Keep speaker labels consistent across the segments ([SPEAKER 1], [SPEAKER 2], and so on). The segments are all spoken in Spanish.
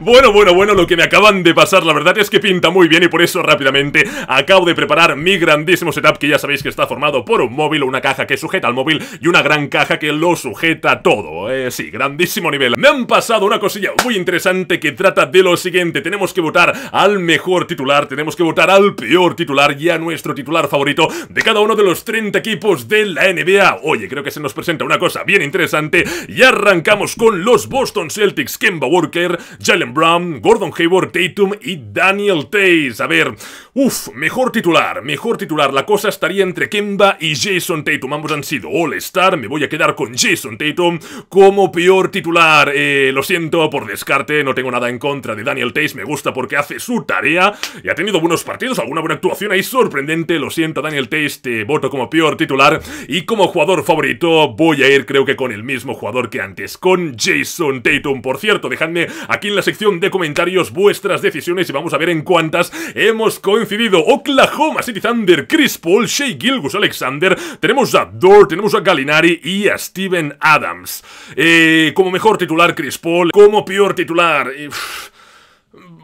[SPEAKER 1] Bueno, bueno, bueno, lo que me acaban de pasar, la verdad es que pinta muy bien y por eso rápidamente acabo de preparar mi grandísimo setup que ya sabéis que está formado por un móvil, una caja que sujeta al móvil y una gran caja que lo sujeta todo. Eh, sí, grandísimo nivel. Me han pasado una cosilla muy interesante que trata de lo siguiente. Tenemos que votar al mejor titular, tenemos que votar al peor titular y a nuestro titular favorito de cada uno de los 30 equipos de la NBA. Oye, creo que se nos presenta una cosa bien interesante y arrancamos con los Boston Celtics, Kemba Walker, Jalen Brown, Gordon Hayward, Tatum y Daniel Tays. A ver, uff, mejor titular, mejor titular. La cosa estaría entre Kemba y Jason Tatum. Ambos han sido All-Star. Me voy a quedar con Jason Tatum como peor titular. Eh, lo siento por descarte, no tengo nada en contra de Daniel Tays. Me gusta porque hace su tarea y ha tenido buenos partidos, alguna buena actuación ahí sorprendente. Lo siento, Daniel Tays, te voto como peor titular. Y como jugador favorito, voy a ir creo que con el mismo jugador que antes, con Jason Tatum. Por cierto, dejadme aquí en la sección de comentarios vuestras decisiones y vamos a ver en cuántas hemos coincidido. Oklahoma City Thunder, Chris Paul, Shea Gilgus Alexander, tenemos a Dort, tenemos a Galinari y a Steven Adams. Eh, como mejor titular Chris Paul, como peor titular... Eh,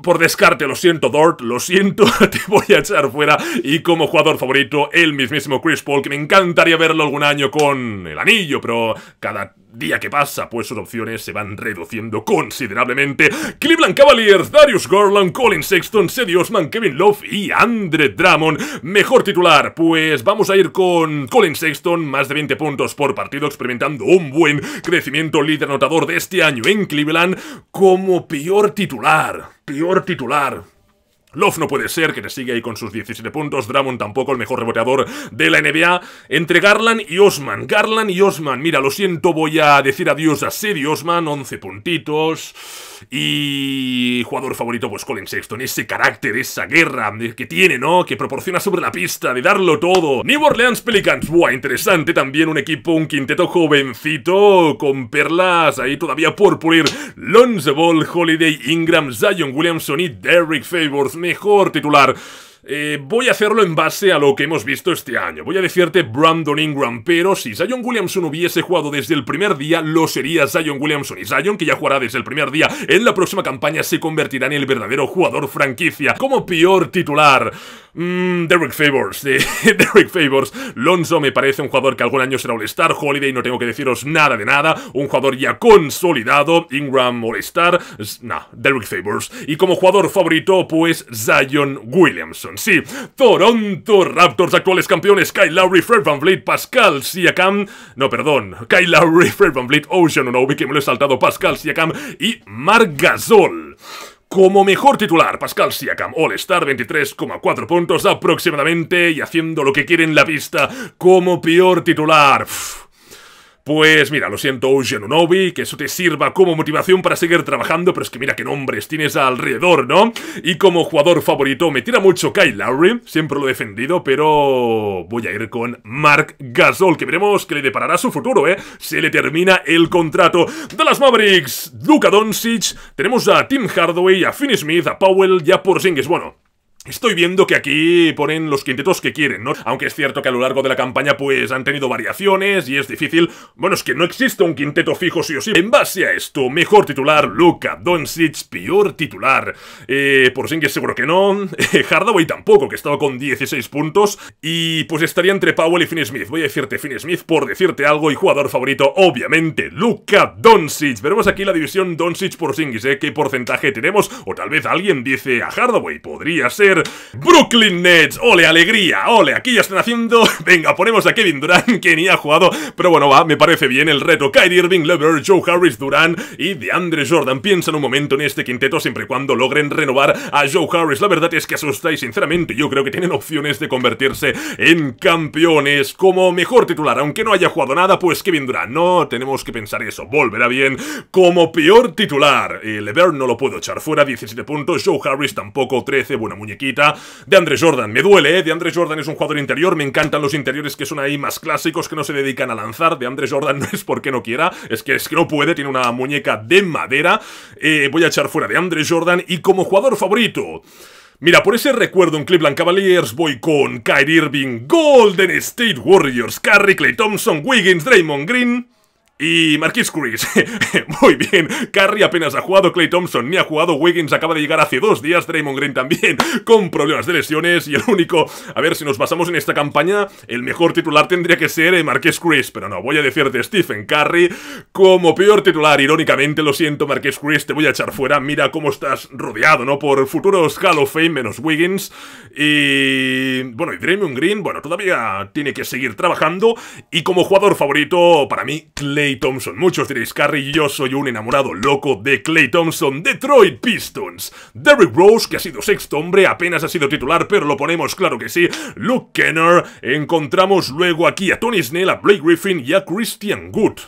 [SPEAKER 1] por descarte, lo siento, Dort, lo siento, te voy a echar fuera. Y como jugador favorito, el mismísimo Chris Paul, que me encantaría verlo algún año con el anillo, pero cada día que pasa, pues sus opciones se van reduciendo considerablemente. Cleveland Cavaliers, Darius Garland, Colin Sexton, Sedio Osman, Kevin Love y Andre Drummond. Mejor titular, pues vamos a ir con Colin Sexton, más de 20 puntos por partido, experimentando un buen crecimiento líder anotador de este año en Cleveland, como peor titular. Peor titular. Love no puede ser, que le sigue ahí con sus 17 puntos. Dramon tampoco, el mejor reboteador de la NBA. Entre Garland y Osman. Garland y Osman. Mira, lo siento, voy a decir adiós a Siri Osman. 11 puntitos. Y jugador favorito, pues Colin Sexton, ese carácter, esa guerra que tiene, ¿no? Que proporciona sobre la pista, de darlo todo. New Orleans Pelicans, buah, interesante también, un equipo, un quinteto jovencito, con perlas ahí todavía por pulir. Lonzo Ball, Holiday, Ingram, Zion Williamson y Derrick Favors, mejor titular. Eh, voy a hacerlo en base a lo que hemos visto este año. Voy a decirte Brandon Ingram, pero si Zion Williamson hubiese jugado desde el primer día, lo sería Zion Williamson. Y Zion, que ya jugará desde el primer día en la próxima campaña, se convertirá en el verdadero jugador franquicia. Como peor titular... Derrick mm, Derek Favors, Derek Favors. Lonzo me parece un jugador que algún año será All-Star. Holiday, no tengo que deciros nada de nada. Un jugador ya consolidado. Ingram All-Star. Nah, Derek Favors. Y como jugador favorito, pues Zion Williamson. Sí, Toronto Raptors, actuales campeones, Kyle Lowry, Fred Van Pascal Siakam. No, perdón, Kyle Lowry, Fred Van Vliet, Ocean Obi, que me lo he saltado, Pascal Siakam y Margazol. Como mejor titular, Pascal Siakam, All-Star, 23,4 puntos aproximadamente y haciendo lo que quiere en la pista. Como peor titular. Pues mira, lo siento Ocean que eso te sirva como motivación para seguir trabajando, pero es que mira qué nombres tienes alrededor, ¿no? Y como jugador favorito me tira mucho Kyle Lowry, siempre lo he defendido, pero voy a ir con Mark Gasol, que veremos que le deparará su futuro, ¿eh? Se le termina el contrato. de las Mavericks, Luka Doncic, tenemos a Tim Hardaway, a Finney Smith, a Powell y a Porzingis. Bueno, Estoy viendo que aquí ponen los quintetos que quieren, ¿no? Aunque es cierto que a lo largo de la campaña pues han tenido variaciones y es difícil... Bueno, es que no existe un quinteto fijo sí o sí. En base a esto, mejor titular, Luca Doncic, peor titular. Eh, por que seguro que no. Hardaway tampoco, que estaba con 16 puntos. Y pues estaría entre Powell y Finn Smith. Voy a decirte Finn Smith por decirte algo y jugador favorito, obviamente, Luca Doncic. Veremos aquí la división Doncic por Singis, ¿eh? ¿Qué porcentaje tenemos? O tal vez alguien dice a Hardaway, podría ser Brooklyn Nets, ole, alegría, ole, aquí ya están haciendo... Venga, ponemos a Kevin Durant, que ni ha jugado, pero bueno, va, me parece bien el reto. Kyrie Irving, Lever, Joe Harris, Durant y DeAndre Jordan. Piensan un momento en este quinteto siempre y cuando logren renovar a Joe Harris. La verdad es que asusta y sinceramente yo creo que tienen opciones de convertirse en campeones como mejor titular. Aunque no haya jugado nada, pues Kevin Durant, no tenemos que pensar eso. Volverá bien como peor titular. Eh, Lever no lo puedo echar fuera, 17 puntos. Joe Harris tampoco, 13. Buena muñeca de Andre Jordan, me duele, ¿eh? De Andre Jordan es un jugador interior, me encantan los interiores que son ahí más clásicos, que no se dedican a lanzar. De Andre Jordan no es porque no quiera, es que es que no puede, tiene una muñeca de madera. Eh, voy a echar fuera de Andre Jordan y como jugador favorito... Mira, por ese recuerdo en Cleveland Cavaliers voy con Kyrie Irving, Golden State Warriors, Curry, Clay Thompson, Wiggins, Draymond Green... Y Marquis Chris. Muy bien. Carrie apenas ha jugado. Clay Thompson ni ha jugado. Wiggins acaba de llegar hace dos días. Draymond Green también. Con problemas de lesiones. Y el único. A ver, si nos basamos en esta campaña, el mejor titular tendría que ser eh, Marquis Chris. Pero no, voy a decirte Stephen Curry como peor titular. Irónicamente, lo siento, Marquis Chris. Te voy a echar fuera. Mira cómo estás rodeado, ¿no? Por futuros Hall of Fame menos Wiggins. Y. Bueno, y Draymond Green, bueno, todavía tiene que seguir trabajando. Y como jugador favorito, para mí, Clay. Thompson. Muchos diréis, y yo soy un enamorado loco de Clay Thompson. Detroit Pistons. Derrick Rose, que ha sido sexto hombre, apenas ha sido titular, pero lo ponemos claro que sí. Luke Kenner. Encontramos luego aquí a Tony Snell, a Blake Griffin y a Christian Good.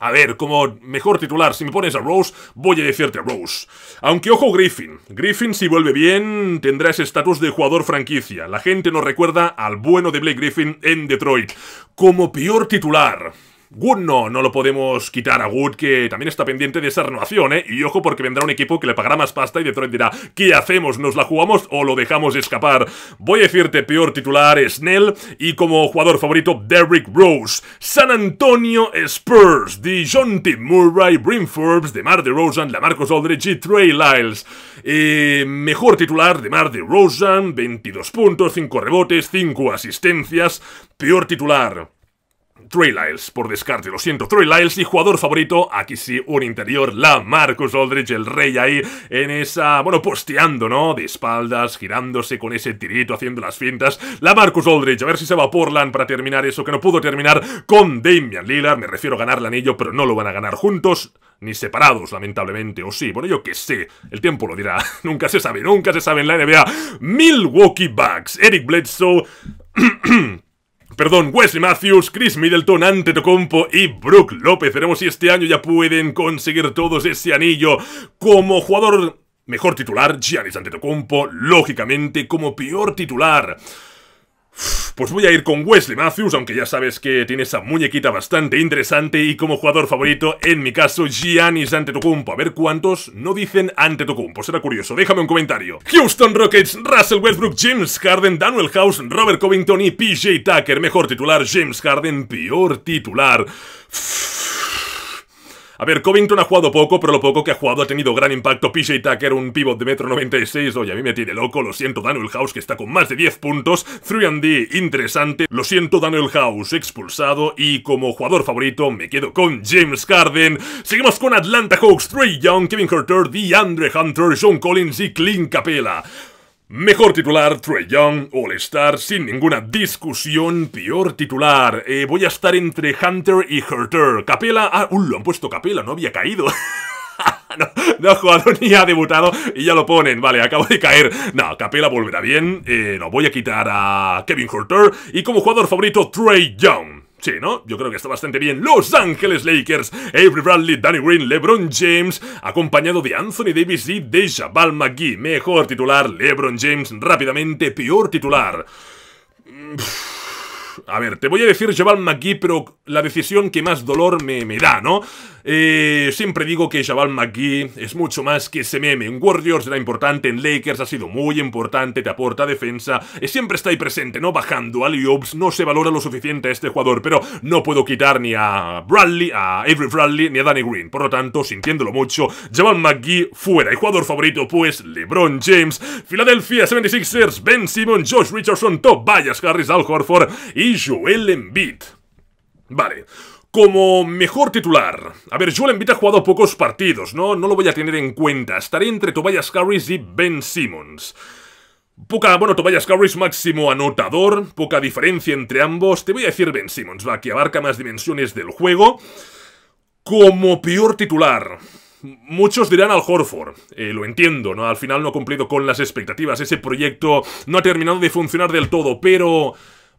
[SPEAKER 1] A ver, como mejor titular, si me pones a Rose, voy a decirte a Rose. Aunque ojo Griffin. Griffin, si vuelve bien, tendrá ese estatus de jugador franquicia. La gente nos recuerda al bueno de Blake Griffin en Detroit. Como peor titular, Wood no, no lo podemos quitar a Wood, que también está pendiente de esa renovación, ¿eh? Y ojo porque vendrá un equipo que le pagará más pasta y Detroit dirá, ¿qué hacemos? ¿Nos la jugamos o lo dejamos escapar? Voy a decirte peor titular, Snell, y como jugador favorito, Derrick Rose. San Antonio Spurs, Tim Murray, Brim Forbes, DeMar DeRozan, Lamarcos Aldridge y Trey Lyles. Eh, mejor titular, de Mar De DeRozan, 22 puntos, 5 rebotes, 5 asistencias. Peor titular, Trey Lyles, por descarte, lo siento, Trey Lyles y jugador favorito, aquí sí, un interior, la Marcus Aldridge, el rey ahí, en esa, bueno, posteando, ¿no? De espaldas, girándose con ese tirito, haciendo las fintas, la Marcus Aldridge, a ver si se va a Portland para terminar eso que no pudo terminar con Damian Lillard, me refiero a ganar el anillo, pero no lo van a ganar juntos, ni separados, lamentablemente, o sí, bueno, yo que sé, el tiempo lo dirá, nunca se sabe, nunca se sabe en la NBA, Milwaukee Bucks, Eric Bledsoe... Perdón, Wesley Matthews, Chris Middleton, Ante Antetokounmpo y Brook López. Veremos si este año ya pueden conseguir todos ese anillo como jugador mejor titular, Giannis Antetokounmpo, lógicamente como peor titular. Pues voy a ir con Wesley Matthews, aunque ya sabes que tiene esa muñequita bastante interesante y como jugador favorito, en mi caso, Giannis Antetokounmpo. A ver cuántos no dicen Antetokounmpo, será curioso, déjame un comentario. Houston Rockets, Russell Westbrook, James Harden, Daniel House, Robert Covington y PJ Tucker. Mejor titular, James Harden, peor titular. A ver, Covington ha jugado poco, pero lo poco que ha jugado ha tenido gran impacto. PJ Tucker, un pivot de metro 96. Oye, a mí me tiene loco. Lo siento, Daniel House, que está con más de 10 puntos. 3D, interesante. Lo siento, Daniel House, expulsado. Y como jugador favorito, me quedo con James Harden. Seguimos con Atlanta Hawks, 3 Young, Kevin Carter, DeAndre Hunter, John Collins y Clint Capella. Mejor titular, Trey Young, All-Star, sin ninguna discusión. Peor titular, eh, voy a estar entre Hunter y Hurter, Capela, ah, uh, lo han puesto Capela, no había caído. No, ha jugado ni ha debutado y ya lo ponen. Vale, acabo de caer. No, Capela volverá bien. Eh, no, voy a quitar a Kevin Hurter, y como jugador favorito, Trey Young. Sí, ¿no? Yo creo que está bastante bien. Los Ángeles Lakers, Avery Bradley, Danny Green, LeBron James, acompañado de Anthony Davis y de Jabal McGee. Mejor titular, LeBron James, rápidamente, peor titular. A ver, te voy a decir Jabal McGee, pero la decisión que más dolor me, me da, ¿no? Eh, siempre digo que Jabal McGee es mucho más que ese meme. En Warriors era importante, en Lakers ha sido muy importante, te aporta defensa, eh, siempre está ahí presente, ¿no? Bajando a Ops, no se valora lo suficiente a este jugador, pero no puedo quitar ni a Bradley, a Avery Bradley, ni a Danny Green. Por lo tanto, sintiéndolo mucho, Jabal McGee fuera. el jugador favorito, pues, LeBron James, Philadelphia 76ers, Ben Simon, Josh Richardson, Tobias Harris, Al Horford y Joel Embiid. Vale como mejor titular. A ver, Joel Embiid ha jugado pocos partidos, ¿no? No lo voy a tener en cuenta. Estaré entre Tobias Harris y Ben Simmons. Poca, bueno, Tobias Harris máximo anotador, poca diferencia entre ambos. Te voy a decir Ben Simmons, va, que abarca más dimensiones del juego. Como peor titular. Muchos dirán al Horford, eh, lo entiendo, ¿no? Al final no ha cumplido con las expectativas, ese proyecto no ha terminado de funcionar del todo, pero...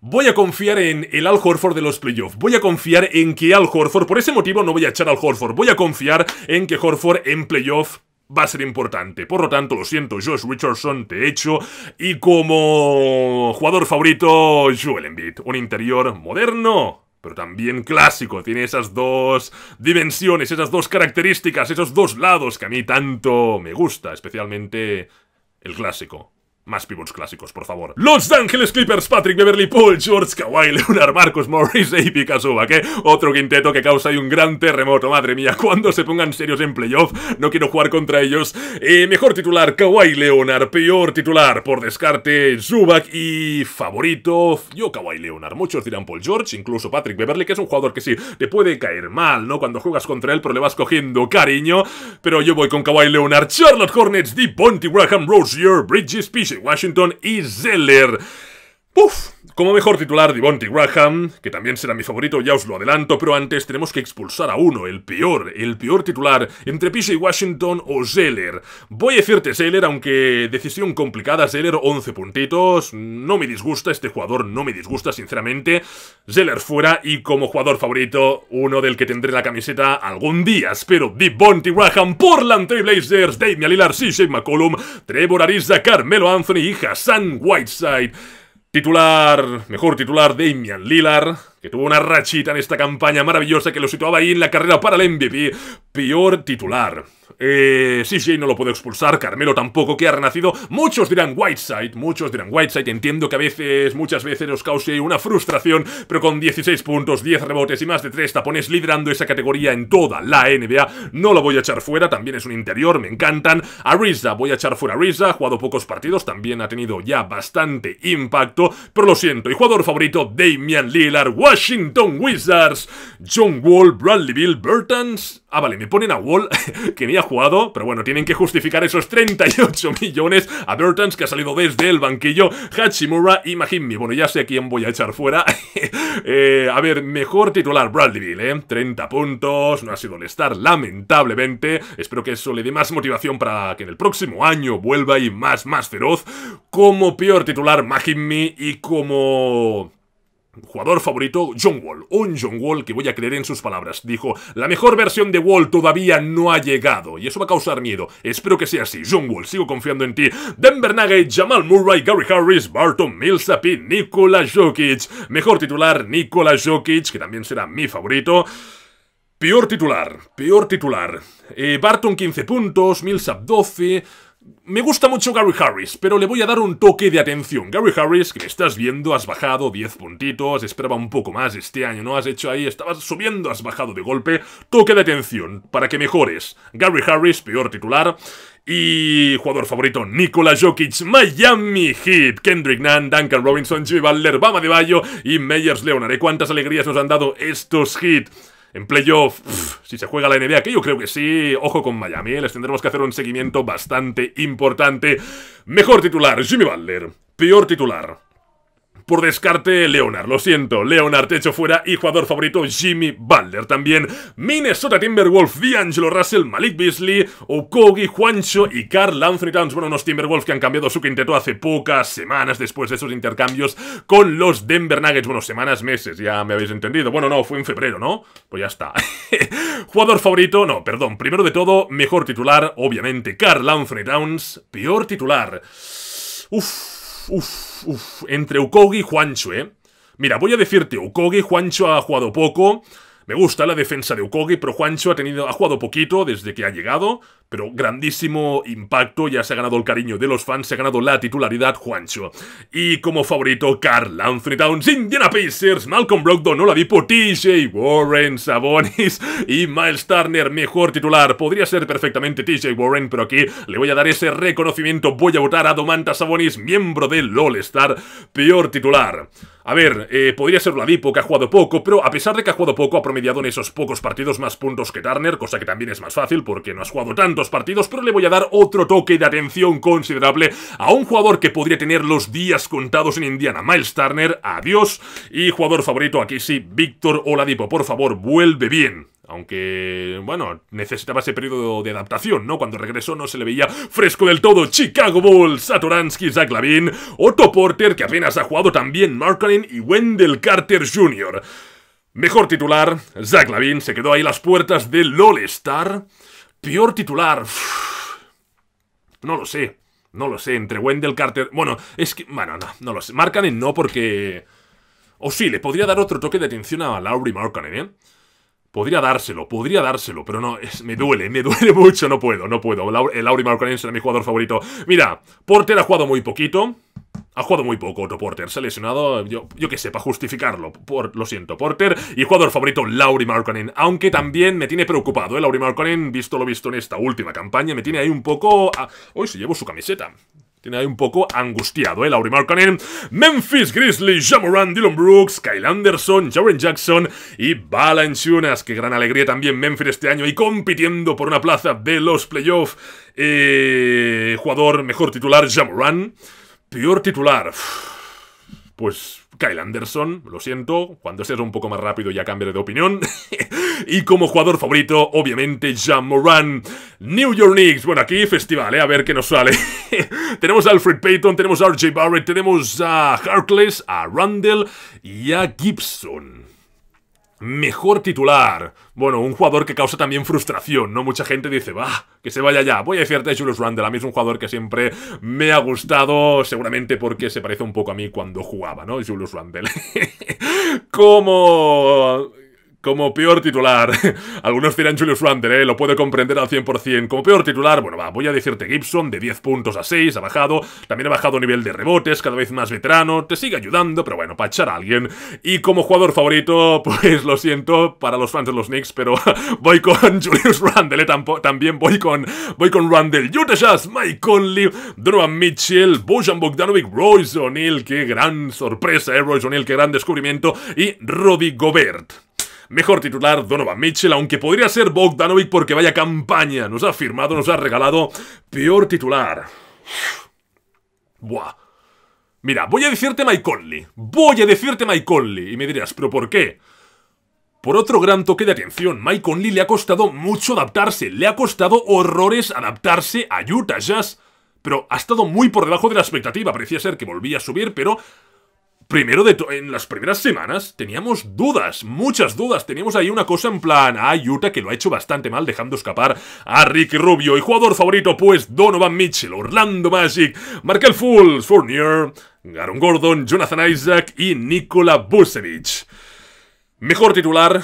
[SPEAKER 1] Voy a confiar en el Al Horford de los playoffs. Voy a confiar en que Al Horford, por ese motivo no voy a echar al Horford. Voy a confiar en que Horford en playoff va a ser importante. Por lo tanto, lo siento, Josh Richardson, te echo. Y como jugador favorito, Joel Embiid. Un interior moderno, pero también clásico. Tiene esas dos dimensiones, esas dos características, esos dos lados que a mí tanto me gusta, especialmente el clásico. Más pivots clásicos, por favor. Los Ángeles Clippers, Patrick Beverly, Paul George, Kawhi Leonard, Marcus Morris e Ipy eh. otro quinteto que causa ahí un gran terremoto. Madre mía, cuando se pongan serios en playoff, no quiero jugar contra ellos. Eh, mejor titular, Kawhi Leonard. Peor titular, por descarte, Zubac. Y favorito, yo Kawhi Leonard. Muchos dirán Paul George, incluso Patrick Beverly, que es un jugador que sí, te puede caer mal, ¿no? Cuando juegas contra él, pero le vas cogiendo cariño. Pero yo voy con Kawhi Leonard, Charlotte Hornets, The Ponty, Graham, Rozier Bridges, Pichet. Washington y Zeller. Puf como mejor titular, Devontae Graham, que también será mi favorito, ya os lo adelanto, pero antes tenemos que expulsar a uno, el peor, el peor titular, entre PJ Washington o Zeller. Voy a decirte Zeller, aunque decisión complicada, Zeller 11 puntitos, no me disgusta, este jugador no me disgusta, sinceramente. Zeller fuera y como jugador favorito, uno del que tendré la camiseta algún día, espero, Devontae Graham, Portland Blazers, Damian Lillard, CJ McCollum, Trevor Ariza, Carmelo Anthony y Hassan Whiteside. Titular, mejor titular, Damian Lillard, que tuvo una rachita en esta campaña maravillosa que lo situaba ahí en la carrera para el MVP. Peor titular, eh, sí, no lo puedo expulsar, Carmelo tampoco, que ha renacido. Muchos dirán Whiteside, muchos dirán Whiteside. Entiendo que a veces, muchas veces os cause una frustración, pero con 16 puntos, 10 rebotes y más de 3 tapones liderando esa categoría en toda la NBA, no lo voy a echar fuera. También es un interior, me encantan. A voy a echar fuera a ha jugado pocos partidos, también ha tenido ya bastante impacto, pero lo siento. Y jugador favorito, Damian Lillard, Washington Wizards, John Wall, Bradley Bill, Burtons Ah, vale, me ponen a Wall, que ni ha jugado, pero bueno, tienen que justificar esos 38 millones a Bertans, que ha salido desde el banquillo, Hachimura y Mahimi. Bueno, ya sé a quién voy a echar fuera. Eh, a ver, mejor titular, Bradleyville, ¿eh? 30 puntos, no ha sido el estar, lamentablemente. Espero que eso le dé más motivación para que en el próximo año vuelva y más, más feroz. Como peor titular, Mahimi, y como Jugador favorito, John Wall. Un John Wall que voy a creer en sus palabras. Dijo, la mejor versión de Wall todavía no ha llegado. Y eso va a causar miedo. Espero que sea así. John Wall, sigo confiando en ti. Denver Nuggets, Jamal Murray, Gary Harris, Barton Millsap y Nikola Jokic. Mejor titular, Nikola Jokic, que también será mi favorito. Peor titular, peor titular. Eh, Barton 15 puntos, Millsap 12... Me gusta mucho Gary Harris, pero le voy a dar un toque de atención. Gary Harris, que estás viendo, has bajado 10 puntitos, esperaba un poco más este año, ¿no? Has hecho ahí, estabas subiendo, has bajado de golpe. Toque de atención, para que mejores. Gary Harris, peor titular. Y jugador favorito, Nikola Jokic, Miami Heat, Kendrick Nunn, Duncan Robinson, Jimmy Butler, Bama de Bayo y Meyers Leonard. ¿Cuántas alegrías nos han dado estos Heat? en playoff, si se juega la NBA, que yo creo que sí, ojo con Miami, ¿eh? les tendremos que hacer un seguimiento bastante importante. Mejor titular, Jimmy Butler. Peor titular, por descarte, Leonard. Lo siento, Leonard techo fuera y jugador favorito Jimmy Butler. También Minnesota Timberwolves, D'Angelo Russell, Malik Beasley, Okogi, Juancho y Carl Anthony Towns. Bueno, unos Timberwolves que han cambiado su quinteto hace pocas semanas después de esos intercambios con los Denver Nuggets. Bueno, semanas, meses, ya me habéis entendido. Bueno, no, fue en febrero, ¿no? Pues ya está. jugador favorito, no, perdón. Primero de todo, mejor titular, obviamente, Carl Anthony Towns. Peor titular. Uf, entre Ukogi y Juancho, ¿eh? Mira, voy a decirte, Ukogi, Juancho ha jugado poco. Me gusta la defensa de Ukogi, pero Juancho ha, tenido, ha jugado poquito desde que ha llegado pero grandísimo impacto, ya se ha ganado el cariño de los fans, se ha ganado la titularidad Juancho. Y como favorito, Carl Anthony Towns, Indiana Pacers, Malcolm Brogdon, Oladipo, TJ Warren, Sabonis y Miles Turner, mejor titular. Podría ser perfectamente TJ Warren, pero aquí le voy a dar ese reconocimiento, voy a votar a Domantas Sabonis, miembro del All-Star, peor titular. A ver, eh, podría ser Vladipo, que ha jugado poco, pero a pesar de que ha jugado poco, ha promediado en esos pocos partidos más puntos que Turner, cosa que también es más fácil porque no has jugado tanto partidos, pero le voy a dar otro toque de atención considerable a un jugador que podría tener los días contados en Indiana, Miles Turner, adiós, y jugador favorito aquí sí, Víctor Oladipo, por favor, vuelve bien. Aunque, bueno, necesitaba ese periodo de adaptación, ¿no? Cuando regresó no se le veía fresco del todo. Chicago Bulls, Satoransky, Zach Lavin, Otto Porter, que apenas ha jugado también, Marklin y Wendell Carter Jr. Mejor titular, Zach Lavin se quedó ahí las puertas del All-Star. Peor titular. No lo sé. No lo sé. Entre Wendell Carter. Bueno, es que. Bueno, no, no lo sé. Markanen no, porque. O sí, le podría dar otro toque de atención a lauri Markkanen, ¿eh? Podría dárselo, podría dárselo, pero no, es, me duele, me duele mucho, no puedo, no puedo. Eh, lauri Markkanen será mi jugador favorito. Mira, Porter ha jugado muy poquito, ha jugado muy poco otro Porter, se ha lesionado, yo, yo que sé, para justificarlo. Por, lo siento, Porter. Y jugador favorito, Laurie Markkanen. Aunque también me tiene preocupado, ¿eh? Lauri Markkanen, visto lo visto en esta última campaña, me tiene ahí un poco... Hoy se llevó su camiseta. Tiene ahí un poco angustiado, ¿eh? Lauri Markkanen, Memphis Grizzly, Jamoran, Dylan Brooks, Kyle Anderson, Jaren Jackson y Balanchunas. Qué gran alegría también Memphis este año y compitiendo por una plaza de los playoffs. Eh, jugador mejor titular, Jamoran. Peor titular. Pues Kyle Anderson, lo siento, cuando seas un poco más rápido ya cambiaré de opinión. y como jugador favorito, obviamente, Jean Moran. New York Knicks, bueno, aquí festival, eh, a ver qué nos sale. tenemos a Alfred Payton, tenemos a RJ Barrett, tenemos a Harkless, a Randall y a Gibson. Mejor titular. Bueno, un jugador que causa también frustración, ¿no? Mucha gente dice, va, que se vaya ya. Voy a decirte Julius Randle. A mí es un jugador que siempre me ha gustado, seguramente porque se parece un poco a mí cuando jugaba, ¿no? Julius Randle. Como como peor titular. Algunos dirán Julius Randle, eh, lo puedo comprender al 100%. Como peor titular, bueno, va, voy a decirte Gibson, de 10 puntos a 6, ha bajado. También ha bajado nivel de rebotes, cada vez más veterano. Te sigue ayudando, pero bueno, para echar a alguien. Y como jugador favorito, pues lo siento para los fans de los Knicks, pero voy con Julius Randle, eh, también voy con, voy con Randle. Mike Conley, Donovan Mitchell, Bojan Bogdanovic, Royce O'Neill, qué gran sorpresa, ¿eh? Royce O'Neill, qué gran descubrimiento. Y Roddy Gobert. Mejor titular Donovan Mitchell, aunque podría ser Bogdanovic porque vaya campaña. Nos ha firmado, nos ha regalado. Peor titular. Buah. Mira, voy a decirte Mike Conley. Voy a decirte Mike Conley. Y me dirás, ¿pero por qué? Por otro gran toque de atención, Mike Conley le ha costado mucho adaptarse. Le ha costado horrores adaptarse a Utah Jazz. Pero ha estado muy por debajo de la expectativa. Parecía ser que volvía a subir, pero primero de en las primeras semanas teníamos dudas, muchas dudas. Teníamos ahí una cosa en plan, ah, Utah que lo ha hecho bastante mal dejando escapar a Ricky Rubio y jugador favorito pues Donovan Mitchell, Orlando Magic, Markel Fools, Fournier, Garon Gordon, Jonathan Isaac y Nikola Vucevic. Mejor titular,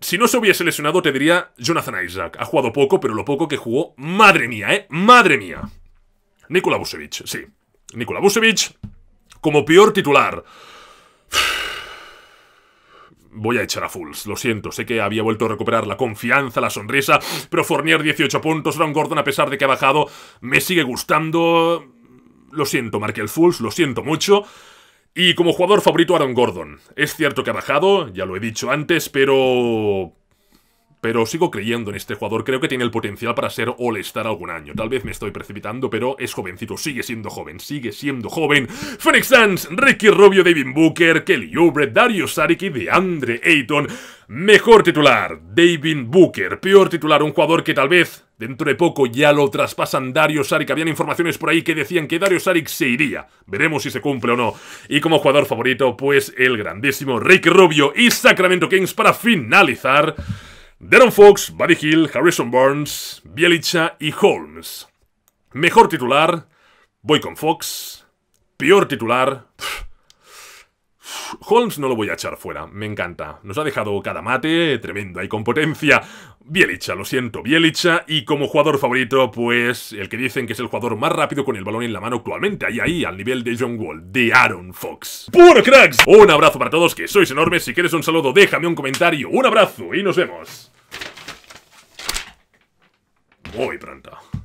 [SPEAKER 1] si no se hubiese lesionado te diría Jonathan Isaac. Ha jugado poco, pero lo poco que jugó, madre mía, eh, madre mía. Nikola Vucevic, sí. Nikola Vucevic, como peor titular. Voy a echar a Fulls, lo siento, sé que había vuelto a recuperar la confianza, la sonrisa, pero Fournier 18 puntos, Aaron Gordon a pesar de que ha bajado, me sigue gustando... Lo siento, Markel Fulls, lo siento mucho. Y como jugador favorito Aaron Gordon. Es cierto que ha bajado, ya lo he dicho antes, pero... Pero sigo creyendo en este jugador, creo que tiene el potencial para ser All-Star algún año. Tal vez me estoy precipitando, pero es jovencito, sigue siendo joven, sigue siendo joven. Phoenix Suns, Ricky Rubio, David Booker, Kelly Oubre, Dario Saric y DeAndre Ayton. Mejor titular, David Booker. Peor titular, un jugador que tal vez dentro de poco ya lo traspasan Dario Saric. Habían informaciones por ahí que decían que Dario Saric se iría. Veremos si se cumple o no. Y como jugador favorito, pues el grandísimo Ricky Rubio y Sacramento Kings para finalizar. Darren Fox, Buddy Hill, Harrison Burns, Bielicha y Holmes. Mejor titular, voy con Fox. Peor titular, Holmes no lo voy a echar fuera, me encanta. Nos ha dejado cada mate, tremenda hay con potencia. Bielicha, lo siento, Bielicha. Y como jugador favorito, pues el que dicen que es el jugador más rápido con el balón en la mano actualmente. Ahí, ahí, al nivel de John Wall, de Aaron Fox. ¡Puro cracks! Un abrazo para todos, que sois enormes. Si quieres un saludo, déjame un comentario. Un abrazo y nos vemos. Muy pronto.